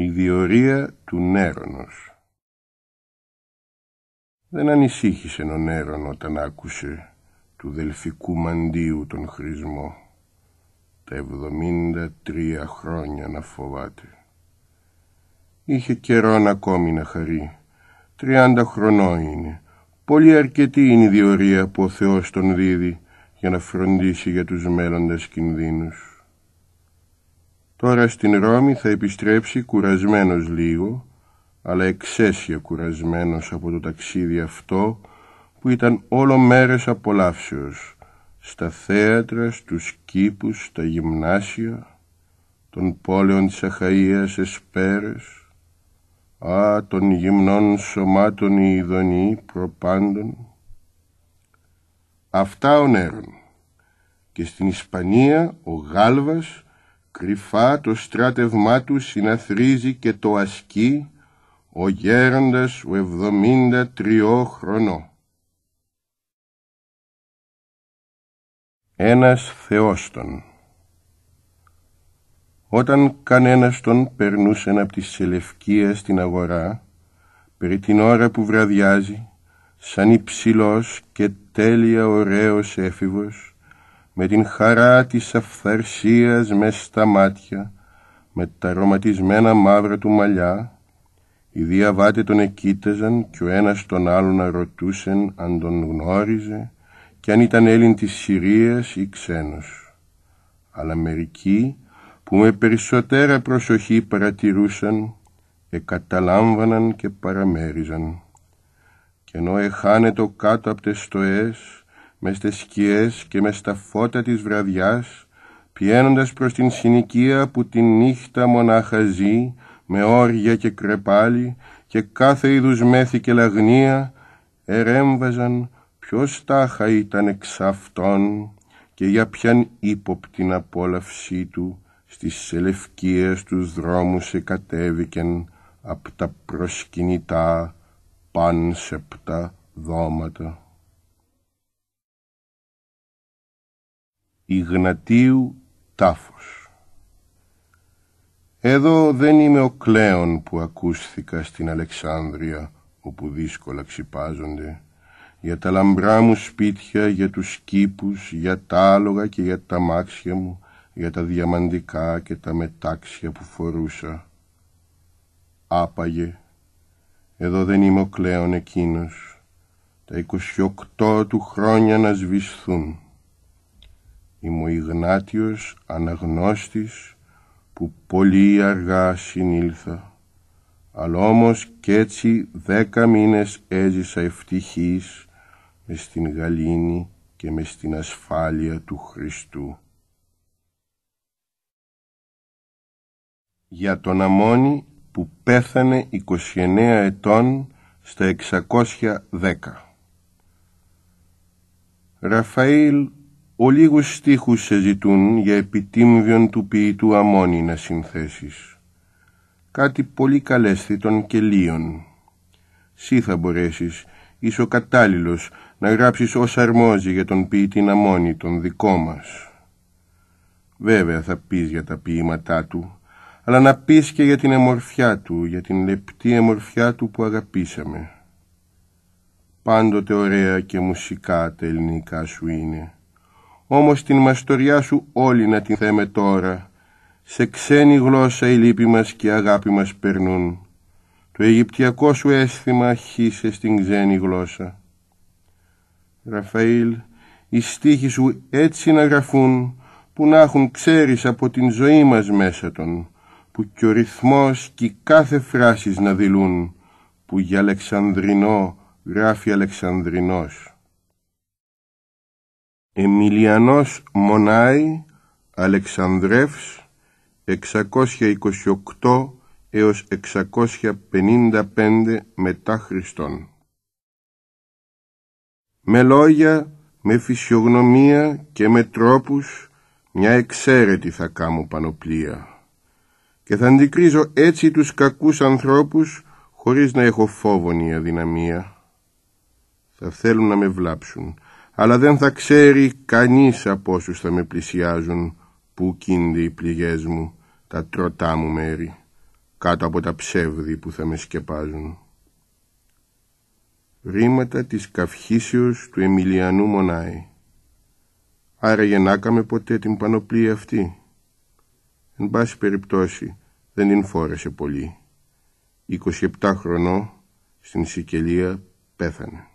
Η διορία του Νέρονος Δεν ανησύχησε ο Νέρον όταν άκουσε του δελφικού μαντίου τον χρησμό τα εβδομήντα τρία χρόνια να φοβάται. Είχε καιρόν ακόμη να χαρεί. Τριάντα χρονών είναι. Πολύ αρκετή είναι η διορία που ο Θεός τον δίδει για να φροντίσει για τους μέλλοντες κινδύνους. Τώρα στην Ρώμη θα επιστρέψει κουρασμένος λίγο, αλλά εξαίσια κουρασμένος από το ταξίδι αυτό που ήταν όλο μέρες απολαύσεως στα θέατρα, στους κήπους, στα γυμνάσια των πόλεων της Αχαΐας Εσπέρες α, των γυμνών σωμάτων οι ειδονοί προπάντων αυτά ο και στην Ισπανία ο Γάλβας Κρυφά το στράτευμά τους συναθρίζει και το ασκεί ο γέροντας ο εβδομήντα τριώ χρονό. Ένας Θεόστον Όταν κανένας τον περνούσε από τη Σελευκία στην αγορά, περί την ώρα που βραδιάζει, σαν υψηλός και τέλεια ωραίος έφηβος, με την χαρά της αυθαρσίας μες στα μάτια, με τα ρωματισμένα μαύρα του μαλλιά, οι διαβάτε τον εκείταζαν και ο ένας τον άλλον ρωτούσεν αν τον γνώριζε κι αν ήταν Έλλην της Συρίας ή ξένος. Αλλά μερικοί που με περισσότερα προσοχή παρατηρούσαν, εκαταλάμβαναν και παραμέριζαν. Και ενώ εχάνετο το κάτω από τις στοές, μες στις σκιές και μες στα φώτα της βραδιάς, πιένοντας προς την συνοικία που τη νύχτα μονάχα ζει, με όρια και κρεπάλι και κάθε είδους μέθη και λαγνία, ερέμβαζαν ποιος τάχα ήταν εξ αυτών και για ποιαν ύποπτην απόλαυσή του στις του τους δρόμους εκατέβηκεν απ' τα προσκυνητά πάνσεπτα δώματα. Ιγνατίου Τάφος Εδώ δεν είμαι ο κλέον που ακούστηκα στην Αλεξάνδρεια όπου δύσκολα ξυπάζονται για τα λαμπρά μου σπίτια, για τους κήπους, για τα άλογα και για τα μάξια μου για τα διαμαντικά και τα μετάξια που φορούσα άπαγε εδώ δεν είμαι ο κλέον εκείνος τα 28 του χρόνια να σβησθούν Είμαι ο Ιγνάτιος αναγνώστης που πολύ αργά συνήλθα αλλά όμως κι έτσι δέκα μήνες έζησα ευτυχής μες στην γαλήνη και μες στην ασφάλεια του Χριστού. Για τον Αμώνη που πέθανε 29 ετών στα 610. Ραφαήλ ολίγους στίχους σε ζητούν για επιτίμβιον του ποιητού αμόνι να συνθέσεις. Κάτι πολύ καλέσθητον και λίον. Σύ θα μπορέσεις, είσαι ο κατάλληλος, να γράψεις όσα αρμόζει για τον ποιητή αμόνι, τον δικό μας. Βέβαια θα πεις για τα ποίηματά του, αλλά να πεις και για την εμορφιά του, για την λεπτή εμορφιά του που αγαπήσαμε. Πάντοτε ωραία και μουσικά τα ελληνικά σου είναι όμως την μαστοριά σου όλη να την θέμε τώρα. Σε ξένη γλώσσα η λύπη μας και η αγάπη μας περνούν. Το αιγυπτιακό σου αίσθημα χύσε στην ξένη γλώσσα. Ραφαήλ, οι στίχοι σου έτσι να γραφούν, που να έχουν ξέρεις από την ζωή μας μέσα των, που κι ο ρυθμός κι κάθε φράσης να δηλούν, που για Αλεξανδρινό γράφει Αλεξανδρινός. Εμιλιανός Μονάη Αλεξανδρεύς 628 έως 655 μετά Χριστόν. Με λόγια, με φυσιογνωμία και με τρόπους μια εξαίρετη θα κάμω πανοπλία και θα αντικρίζω έτσι τους κακούς ανθρώπους χωρίς να έχω φόβον ή αδυναμία. Θα θέλουν να με βλάψουν αλλά δεν θα ξέρει κανείς από όσους θα με πλησιάζουν που κίνδυ οι πληγές μου, τα τρωτά μου μέρη, κάτω από τα ψεύδι που θα με σκεπάζουν. Ρήματα της καυχήσεως του Εμιλιανού Μονάη Άρα γεννάκαμε ποτέ την πανοπλή αυτή. Εν πάση περιπτώσει δεν την φόρεσε πολύ. 27 χρονό στην Σικελία πέθανε.